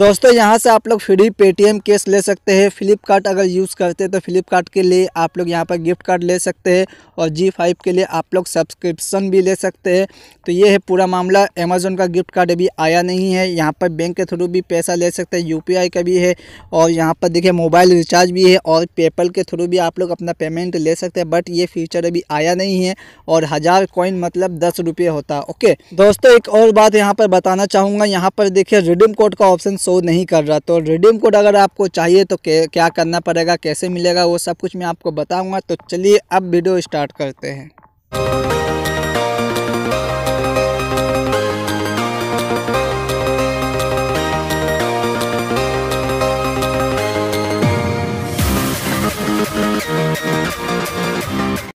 दोस्तों यहाँ से आप लोग फ्री पेटीएम कैश ले सकते हैं फ्लिपकार्ट अगर यूज़ करते हैं तो फ्लिपकार्ट के लिए आप लोग यहाँ पर गिफ्ट कार्ड ले सकते हैं और जी फाइव के लिए आप लोग सब्सक्रिप्शन भी ले सकते हैं तो ये है पूरा मामला अमेजोन का गिफ्ट कार्ड अभी आया नहीं है यहाँ पर बैंक के थ्रू भी पैसा ले सकते हैं यू का भी है और यहाँ पर देखिए मोबाइल रिचार्ज भी है और पेपल के थ्रू भी आप लोग अपना पेमेंट ले सकते हैं बट ये फीचर अभी आया नहीं है और हज़ार कॉइन मतलब दस रुपये होता है ओके दोस्तों एक और बात यहाँ पर बताना चाहूँगा यहाँ पर देखिए रिडीम कोड का ऑप्शन शो नहीं कर रहा तो रिडीम कोड अगर आपको चाहिए तो क्या करना पड़ेगा कैसे मिलेगा वो सब कुछ मैं आपको बताऊँगा तो चलिए अब वीडियो स्टार्ट करते हैं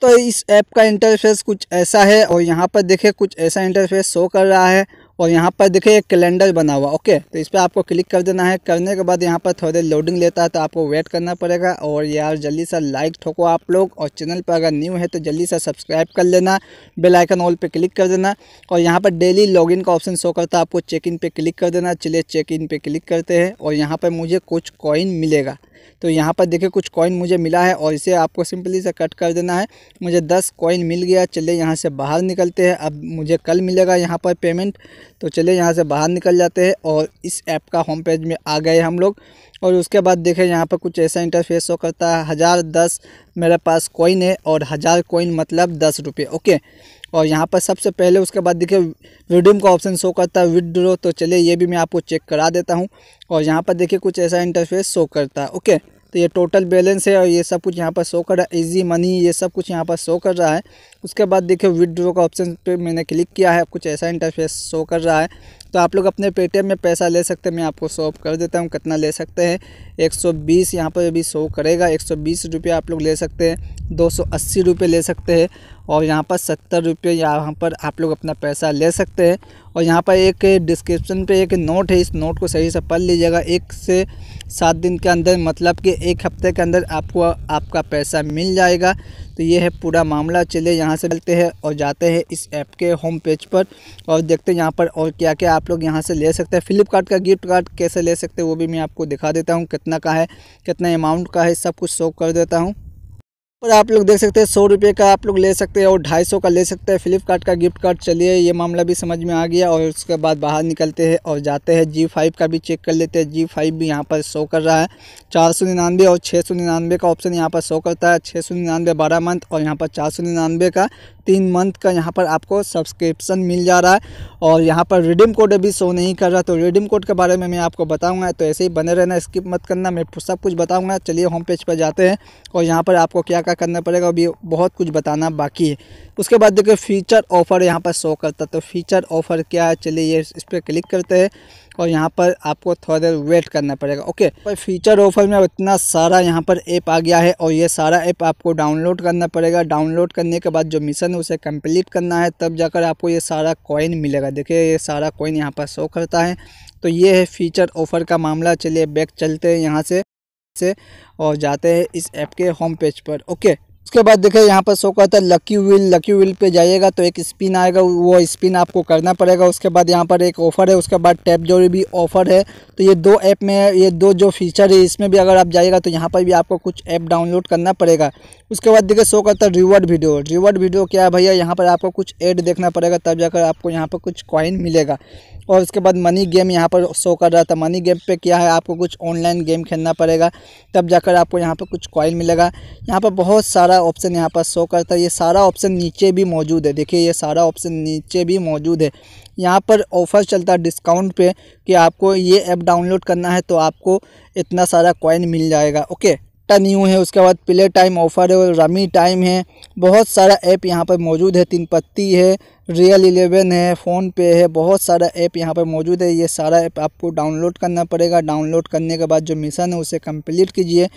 तो इस ऐप का इंटरफेस कुछ ऐसा है और यहाँ पर देखे कुछ ऐसा इंटरफेस शो कर रहा है और यहाँ पर देखिए एक कैलेंडर बना हुआ ओके तो इस पर आपको क्लिक कर देना है करने के बाद यहाँ पर थोड़े लोडिंग लेता है तो आपको वेट करना पड़ेगा और यार जल्दी सा लाइक ठोको आप लोग और चैनल पर अगर न्यू है तो जल्दी सा सब्सक्राइब कर लेना बेल आइकन ऑल पे क्लिक कर देना और यहाँ पर डेली लॉगिन का ऑप्शन शो करता है आपको चेक इन पर क्लिक कर देना चलिए चेक इन पर क्लिक करते हैं और यहाँ पर मुझे कुछ कॉइन मिलेगा तो यहाँ पर देखिए कुछ कॉइन मुझे मिला है और इसे आपको सिंपली से कट कर देना है मुझे दस कॉइन मिल गया चलिए यहाँ से बाहर निकलते हैं अब मुझे कल मिलेगा यहाँ पर पेमेंट तो चलिए यहाँ से बाहर निकल जाते हैं और इस ऐप का होम पेज में आ गए हम लोग और उसके बाद देखें यहाँ पर कुछ ऐसा इंटरफेस हो करता है हज़ार दस मेरे पास कॉइन है और हज़ार कॉइन मतलब दस रुपये ओके और यहाँ पर सबसे पहले उसके बाद देखिए विड्रोम का ऑप्शन शो करता है विड्रो तो चलिए ये भी मैं आपको चेक करा देता हूँ और यहाँ पर देखिए कुछ ऐसा इंटरफेस शो करता है ओके तो ये टोटल बैलेंस है और ये सब कुछ यहाँ पर शो कर रहा है ईजी मनी ये सब कुछ यहाँ पर शो कर रहा है उसके बाद देखिए विड्रो का ऑप्शन पे मैंने क्लिक किया है कुछ ऐसा इंटरफेस शो कर रहा है तो आप लोग अपने पेटीएम में पैसा ले सकते हैं मैं आपको शो कर देता हूँ कितना ले सकते हैं 120 यहाँ पर अभी शो करेगा एक रुपया आप लोग ले सकते हैं दो रुपये ले सकते हैं और यहाँ पर सत्तर रुपये यहाँ पर आप लोग अपना पैसा ले सकते हैं और यहाँ पर एक डिस्क्रिप्शन पे एक नोट है इस नोट को सही से पढ़ लीजिएगा एक से सात दिन के अंदर मतलब कि एक हफ्ते के अंदर आपको आपका पैसा मिल जाएगा तो ये है पूरा मामला चलिए यहाँ से चलते हैं और जाते हैं इस ऐप के होम पेज पर और देखते हैं यहाँ पर और क्या क्या आप लोग यहाँ से ले सकते हैं फ्लिपकार्ट का गिफ्ट कार्ड कैसे ले सकते हैं वो भी मैं आपको दिखा देता हूँ कितना का है कितना अमाउंट का है सब कुछ शो कर देता हूँ पर आप लोग देख सकते हैं सौ रुपये का आप लोग ले सकते हैं और ढाई सौ का ले सकते हैं फ्लिपकार्ट का गिफ्ट कार्ड चलिए ये मामला भी समझ में आ गया और उसके बाद बाहर निकलते हैं और जाते हैं जी फाइव का भी चेक कर लेते हैं जी फाइव भी यहाँ पर शो कर रहा है चार सौ निन्यानवे और छः सौ निन्यानवे का ऑप्शन यहाँ पर शो करता है छः सौ निन्यानवे बारह मंथ और यहाँ पर चार सौ निन्यानवे का तीन मंथ का यहाँ पर आपको सब्सक्रिप्शन मिल जा रहा है और यहाँ पर रिडीम कोड अभी शो नहीं कर रहा तो रिडीम कोड के बारे में मैं आपको बताऊँगा तो ऐसे ही बने रहना स्किप मत करना मैं सब कुछ बताऊँगा चलिए होम पेज पर जाते हैं और यहाँ पर आपको क्या क्या करना पड़ेगा अभी बहुत कुछ बताना बाकी है उसके बाद देखो फीचर ऑफ़र यहाँ पर शो करता तो फीचर ऑफ़र क्या है चलिए ये इस पर क्लिक करते हैं और यहाँ पर आपको थोड़ा देर वेट करना पड़ेगा ओके पर फीचर ऑफ़र में इतना सारा यहाँ पर ऐप आ गया है और ये सारा ऐप आपको डाउनलोड करना पड़ेगा डाउनलोड करने के बाद जो मिशन है उसे कंप्लीट करना है तब जाकर आपको ये सारा कॉइन मिलेगा देखिए ये सारा कॉइन यहाँ पर शो करता है तो ये है फीचर ऑफ़र का मामला चलिए बैक चलते हैं यहाँ से से और जाते हैं इस ऐप के होम पेज पर ओके उसके बाद देखिए यहाँ पर शो करता है लकी व्हील लकी व्हील पे जाइएगा तो एक स्पिन आएगा वो स्पिन आपको करना पड़ेगा उसके बाद यहाँ पर एक ऑफ़र है उसके बाद टैप जो भी ऑफ़र है तो ये दो ऐप में ये दो जो फीचर है इसमें भी अगर आप जाइएगा तो यहाँ पर भी आपको कुछ ऐप डाउनलोड करना पड़ेगा उसके बाद देखिए शो करता है रिवॉर्ड वीडियो रिवॉर्ड वीडियो क्या है भैया यहाँ पर आपको कुछ ऐड देखना पड़ेगा तब जाकर आपको यहाँ पर कुछ कॉइन मिलेगा और उसके बाद मनी गेम यहाँ पर शो कर रहा था मनी गेम पे क्या है आपको कुछ ऑनलाइन गेम खेलना पड़ेगा तब जाकर आपको यहाँ पर कुछ कॉइन मिलेगा यहाँ पर बहुत सारा ऑप्शन यहाँ पर शो करता है ये सारा ऑप्शन नीचे भी मौजूद है देखिए ये सारा ऑप्शन नीचे भी मौजूद है यहाँ पर ऑफर चलता है डिस्काउंट पर कि आपको ये ऐप डाउनलोड करना है तो आपको इतना सारा कॉइन मिल जाएगा ओके सट्टा न्यू है उसके बाद प्ले टाइम ऑफर है रमी टाइम है बहुत सारा ऐप यहाँ पर मौजूद है तीन पत्ती है रियल इलेवन है फ़ोन पे है बहुत सारा ऐप यहाँ पर मौजूद है ये सारा ऐप आपको डाउनलोड करना पड़ेगा डाउनलोड करने के बाद जो मिशन है उसे कंप्लीट कीजिए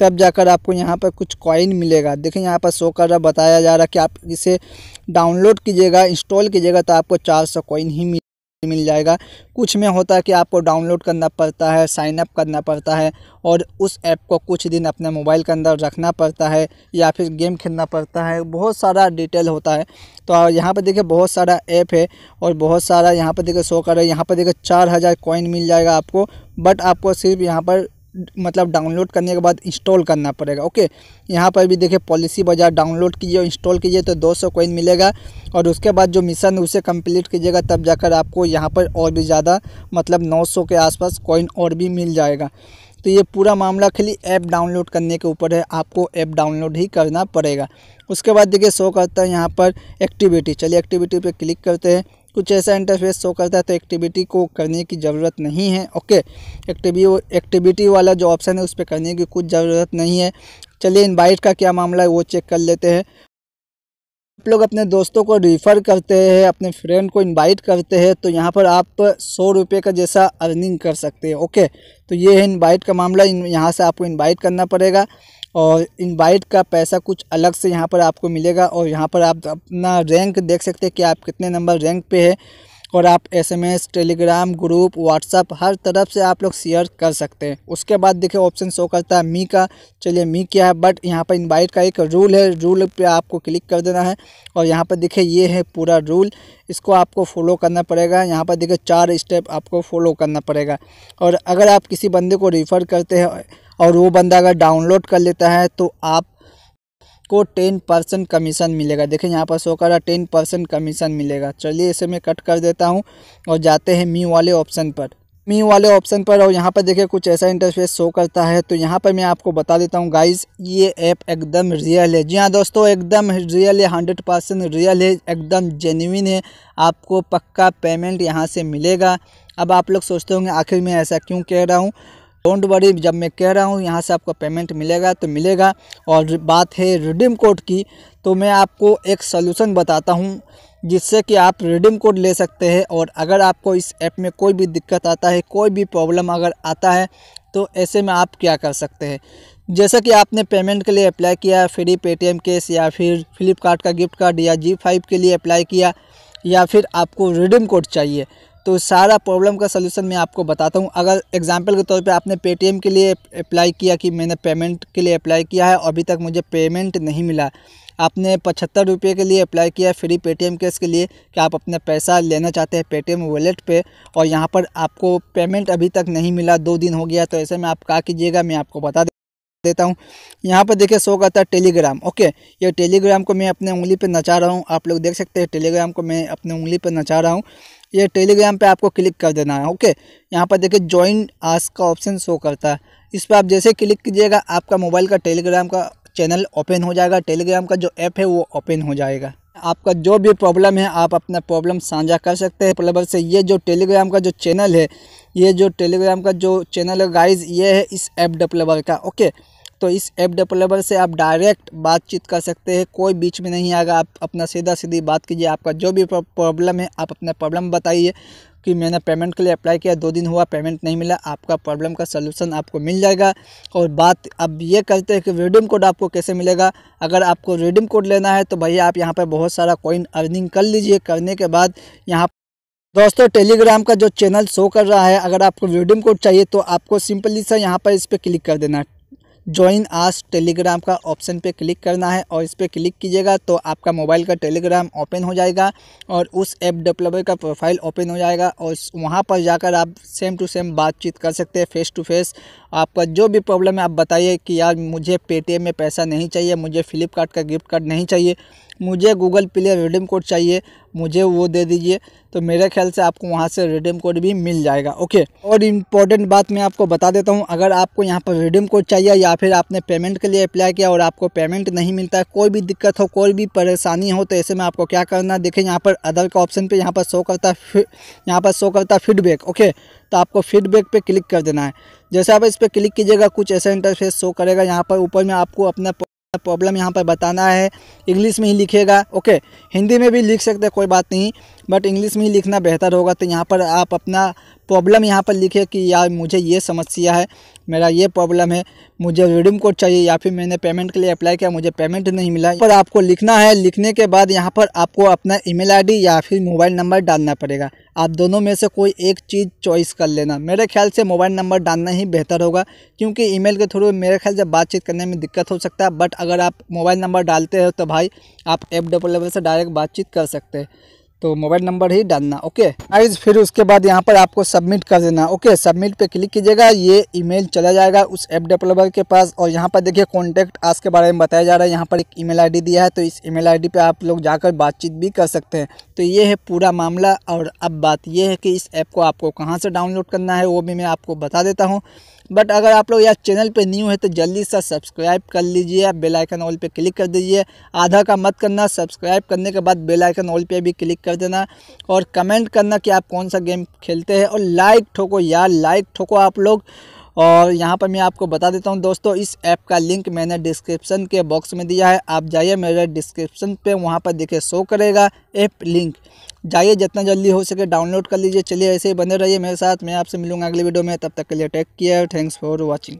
तब जाकर आपको यहाँ पर कुछ कॉइन मिलेगा देखिए यहाँ पर शो कर रहा बताया जा रहा कि आप इसे डाउनलोड कीजिएगा इंस्टॉल कीजिएगा तो आपको चार सौ कॉइन ही मिले मिल जाएगा कुछ में होता है कि आपको डाउनलोड करना पड़ता है साइन अप करना पड़ता है और उस ऐप को कुछ दिन अपने मोबाइल के अंदर रखना पड़ता है या फिर गेम खेलना पड़ता है बहुत सारा डिटेल होता है तो यहाँ पर देखिए बहुत सारा ऐप है और बहुत सारा यहाँ पर देखिए शो कर रहा है यहाँ पर देखिए चार हज़ार कॉइन मिल जाएगा आपको बट आपको सिर्फ यहाँ पर मतलब डाउनलोड करने के बाद इंस्टॉल करना पड़ेगा ओके यहाँ पर भी देखिए पॉलिसी बाजार डाउनलोड कीजिए और इंस्टॉल कीजिए तो 200 कॉइन मिलेगा और उसके बाद जो मिशन है उसे कंप्लीट कीजिएगा तब जाकर आपको यहाँ पर और भी ज़्यादा मतलब 900 के आसपास कॉइन और भी मिल जाएगा तो ये पूरा मामला खाली ऐप डाउनलोड करने के ऊपर है आपको ऐप डाउनलोड ही करना पड़ेगा उसके बाद देखिए शो करता है यहाँ पर एक्टिविटी चलिए एक्टिविटी पर क्लिक करते हैं कुछ ऐसा इंटरफेस शो करता है तो एक्टिविटी को करने की ज़रूरत नहीं है ओके एक्टिवी एक्टिविटी वाला जो ऑप्शन है उस पर करने की कुछ ज़रूरत नहीं है चलिए इनवाइट का क्या मामला है वो चेक कर लेते हैं आप लोग अपने दोस्तों को रिफ़र करते हैं अपने फ्रेंड को इनवाइट करते हैं तो यहाँ पर आप सौ रुपये का जैसा अर्निंग कर सकते हैं ओके तो ये है इनवाइट का मामला यहाँ से आपको इनवाइट करना पड़ेगा और इनवाइट का पैसा कुछ अलग से यहाँ पर आपको मिलेगा और यहाँ पर आप अपना रैंक देख सकते हैं कि आप कितने नंबर रैंक पे है और आप एसएमएस टेलीग्राम ग्रुप व्हाट्सअप हर तरफ से आप लोग शेयर कर सकते हैं उसके बाद देखिए ऑप्शन शो करता है मी का चलिए मी क्या है बट यहाँ पर इनवाइट का एक रूल है रूल पे आपको क्लिक कर देना है और यहाँ पर देखिए ये है पूरा रूल इसको आपको फॉलो करना पड़ेगा यहाँ पर देखिए चार स्टेप आपको फॉलो करना पड़ेगा और अगर आप किसी बंदे को रिफ़र करते हैं और वो बंदा अगर डाउनलोड कर लेता है तो आप को टेन परसेंट कमीशन मिलेगा देखिए यहाँ पर शो कर रहा टेन परसेंट कमीशन मिलेगा चलिए इसे मैं कट कर देता हूँ और जाते हैं मी वाले ऑप्शन पर मी वाले ऑप्शन पर और यहाँ पर देखिए कुछ ऐसा इंटरफेस शो करता है तो यहाँ पर मैं आपको बता देता हूँ गाइस ये ऐप एकदम रियल है जी हाँ दोस्तों एकदम रियल है हंड्रेड परसेंट रियल है एकदम जेन्यून है आपको पक्का पेमेंट यहाँ से मिलेगा अब आप लोग सोचते होंगे आखिर मैं ऐसा क्यों कह रहा हूँ डोंट वरी जब मैं कह रहा हूँ यहाँ से आपको पेमेंट मिलेगा तो मिलेगा और बात है रिडीम कोड की तो मैं आपको एक सोल्यूशन बताता हूँ जिससे कि आप रिडीम कोड ले सकते हैं और अगर आपको इस ऐप में कोई भी दिक्कत आता है कोई भी प्रॉब्लम अगर आता है तो ऐसे में आप क्या कर सकते हैं जैसा कि आपने पेमेंट के लिए अप्लाई किया फ्री पेटीएम केस या फिर फ्लिपकार्ट का गिफ्ट कार्ड या जी फाइव के लिए अप्लाई किया या फिर आपको रिडीम कोड चाहिए तो सारा प्रॉब्लम का सलूशन मैं आपको बताता हूँ अगर एग्जाम्पल के तौर पे आपने पेटीएम के लिए अप्लाई किया कि मैंने पेमेंट के लिए अप्लाई किया है अभी तक मुझे पेमेंट नहीं मिला आपने पचहत्तर रुपये के लिए अप्लाई किया फ्री पेटीएम केस के लिए कि आप अपना पैसा लेना चाहते हैं पेटीएम वॉलेट पे और यहाँ पर आपको पेमेंट अभी तक नहीं मिला दो दिन हो गया तो ऐसे में आप क्या कीजिएगा मैं आपको बता देता हूँ यहाँ पर देखिए शो करता है टेलीग्राम ओके ये टेलीग्राम को मैं अपने उंगली पर नचा रहा हूँ आप लोग देख सकते हैं टेलीग्राम को मैं अपने उंगली पर नचा रहा हूँ ये टेलीग्राम पे आपको क्लिक कर देना है ओके यहाँ पर देखिए ज्वाइन आज का ऑप्शन शो करता है इस पर आप जैसे क्लिक कीजिएगा आपका मोबाइल का टेलीग्राम का चैनल ओपन हो जाएगा टेलीग्राम का जो ऐप है वो ओपन हो जाएगा आपका जो भी प्रॉब्लम है आप अपना प्रॉब्लम साझा कर सकते हैं प्लबर मतलब से ये जो टेलीग्राम का जो चैनल है ये जो टेलीग्राम का जो चैनल है गाइज ये है इस ऐप डेवलपर का ओके तो इस ऐप डेवलपर से आप डायरेक्ट बातचीत कर सकते हैं कोई बीच में नहीं आएगा आप अपना सीधा सीधी बात कीजिए आपका जो भी प्रॉब्लम है आप अपना प्रॉब्लम बताइए कि मैंने पेमेंट के लिए अप्लाई किया दो दिन हुआ पेमेंट नहीं मिला आपका प्रॉब्लम का सलूशन आपको मिल जाएगा और बात अब ये करते हैं कि रिडीम कोड आपको कैसे मिलेगा अगर आपको रिडीम कोड लेना है तो भैया आप यहाँ पर बहुत सारा कॉइन अर्निंग कर लीजिए करने के बाद यहाँ दोस्तों टेलीग्राम का जो चैनल शो कर रहा है अगर आपको रिडीम कोड चाहिए तो आपको सिंपली सा यहाँ पर इस पर क्लिक कर देना ज्वाइन आज टेलीग्राम का ऑप्शन पे क्लिक करना है और इस पर क्लिक कीजिएगा तो आपका मोबाइल का टेलीग्राम ओपन हो जाएगा और उस ऐप डेवलपर का प्रोफाइल ओपन हो जाएगा और वहाँ पर जाकर आप सेम टू सेम बातचीत कर सकते हैं फेस टू फेस आपका जो भी प्रॉब्लम है आप बताइए कि यार मुझे पेटीएम में पैसा नहीं चाहिए मुझे फ्लिपकार्ट का गिफ्ट कार्ड नहीं चाहिए मुझे गूगल प्ले रिडीम कोड चाहिए मुझे वो दे दीजिए तो मेरे ख्याल से आपको वहाँ से रिडीम कोड भी मिल जाएगा ओके और इम्पोर्टेंट बात मैं आपको बता देता हूँ अगर आपको यहाँ पर रिडीम कोड चाहिए या फिर आपने पेमेंट के लिए अप्लाई किया और आपको पेमेंट नहीं मिलता है कोई भी दिक्कत हो कोई भी परेशानी हो तो ऐसे में आपको क्या करना देखें यहाँ पर अदर का ऑप्शन पर यहाँ पर शो करता है यहाँ पर शो करता है फीडबैक ओके तो आपको फीडबैक पर क्लिक कर देना है जैसे आप इस पर क्लिक कीजिएगा कुछ ऐसा इंटरफेस शो करेगा यहाँ पर ऊपर में आपको अपना प्रॉब्लम यहाँ पर बताना है इंग्लिश में ही लिखेगा ओके हिंदी में भी लिख सकते कोई बात नहीं बट इंग्लिश में ही लिखना बेहतर होगा तो यहाँ पर आप अपना प्रॉब्लम यहाँ पर लिखे कि यार मुझे ये समस्या है मेरा ये प्रॉब्लम है मुझे रिडीम कोड चाहिए या फिर मैंने पेमेंट के लिए अप्लाई किया मुझे पेमेंट नहीं मिला पर आपको लिखना है लिखने के बाद यहाँ पर आपको अपना ईमेल आईडी या फिर मोबाइल नंबर डालना पड़ेगा आप दोनों में से कोई एक चीज़ चॉइस कर लेना मेरे ख्याल से मोबाइल नंबर डालना ही बेहतर होगा क्योंकि ईमेल के थ्रू मेरे ख्याल से बातचीत करने में दिक्कत हो सकता है बट अगर आप मोबाइल नंबर डालते हो तो भाई आप एप डेवलपर से डायरेक्ट बातचीत कर सकते हैं तो मोबाइल नंबर ही डालना ओके आइज़ फिर उसके बाद यहाँ पर आपको सबमिट कर देना ओके सबमिट पे क्लिक कीजिएगा ये ईमेल चला जाएगा उस ऐप डेवलपर के पास और यहाँ पर देखिए कॉन्टैक्ट आज के बारे में बताया जा रहा है यहाँ पर एक ईमेल आईडी दिया है तो इस ईमेल आईडी पे आप लोग जाकर बातचीत भी कर सकते हैं तो ये है पूरा मामला और अब बात यह है कि इस ऐप को आपको कहाँ से डाउनलोड करना है वो भी मैं आपको बता देता हूँ बट अगर आप लोग यार चैनल पे न्यू है तो जल्दी सा सब्सक्राइब कर लीजिए बेल आइकन ऑल पे क्लिक कर दीजिए आधा का मत करना सब्सक्राइब करने के बाद बेल आइकन ऑल पे भी क्लिक कर देना और कमेंट करना कि आप कौन सा गेम खेलते हैं और लाइक ठोको यार लाइक ठोको आप लोग और यहाँ पर मैं आपको बता देता हूँ दोस्तों इस ऐप का लिंक मैंने डिस्क्रिप्शन के बॉक्स में दिया है आप जाइए मेरे डिस्क्रिप्शन पे वहाँ पर देखिए शो करेगा ऐप लिंक जाइए जितना जल्दी हो सके डाउनलोड कर लीजिए चलिए ऐसे ही बने रहिए मेरे साथ मैं आपसे मिलूंगा अगले वीडियो में तब तक के लिए take care thanks for watching